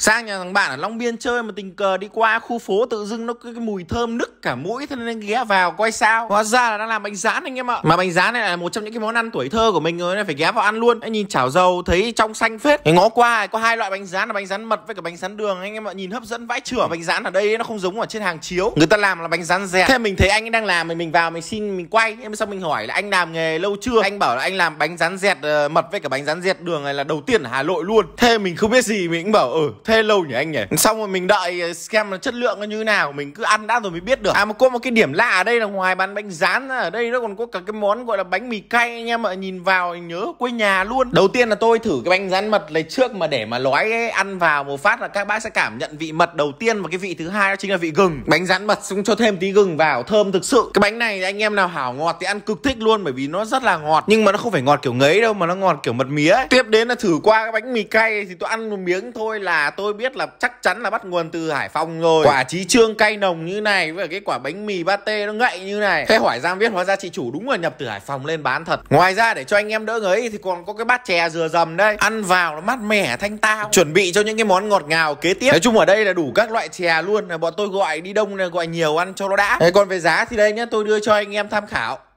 sang nhà thằng bạn ở Long Biên chơi mà tình cờ đi qua khu phố tự dưng nó cái, mùi thơm nức cả mũi thế nên ghé vào quay sao hóa ra là đang làm bánh rán anh em ạ mà bánh rán này là một trong những cái món ăn tuổi thơ của mình rồi nên phải ghé vào ăn luôn anh nhìn chảo dầu thấy trong xanh phết ngó qua có hai loại bánh rán là bánh rán mật với cả bánh rán đường anh em ạ nhìn hấp dẫn vãi chưởng bánh rán ở đây nó không giống ở trên hàng chiếu người ta làm là bánh rán dẹt thế mình thấy anh ấy đang làm mình mình vào mình xin mình quay em xong mình hỏi là anh làm nghề lâu chưa anh bảo là anh làm bánh rán dẹt ờ, mật với cả bánh rán dẹt đường này là đầu tiên ở Hà Nội luôn thế mình không biết gì mình cũng bảo ừ phê lâu nhỉ anh nhỉ xong rồi mình đợi ờ, xem là chất lượng nó như nào mình cứ ăn đã rồi mới biết được à mà có một cái điểm lạ ở đây là ngoài bán bánh rán ở đây nó còn có cả cái món gọi là bánh mì cay anh em ạ nhìn vào nhớ quê nhà luôn đầu tiên là tôi thử cái bánh rán mật này trước mà để mà nói ấy, ăn vào một phát là các bác sẽ cảm nhận vị mật đầu tiên và cái vị thứ hai đó chính là vị gừng bánh rán mật cũng cho thêm tí gừng vào thơm thực sự cái bánh này anh em nào hảo ngọt thì ăn cực thích luôn bởi vì nó rất là ngọt nhưng mà nó không phải ngọt kiểu ngấy đâu mà nó ngọt kiểu mật mía ấy. tiếp đến là thử qua cái bánh mì cay thì tôi ăn một miếng thôi là tôi biết là chắc chắn là bắt nguồn từ Hải Phòng rồi quả trí trương cay nồng như này với cái quả bánh mì tê nó ngậy như này thế hỏi giang viết hóa ra chị chủ đúng là nhập từ Hải Phòng lên bán thật ngoài ra để cho anh em đỡ ngấy thì còn có cái bát chè dừa dầm đây ăn vào nó mát mẻ thanh tao chuẩn bị cho những cái món ngọt ngào kế tiếp nói chung ở đây là đủ các loại chè luôn bọn tôi gọi đi đông là gọi nhiều ăn cho nó đã thế còn về giá thì đây nhá tôi đưa cho anh em tham khảo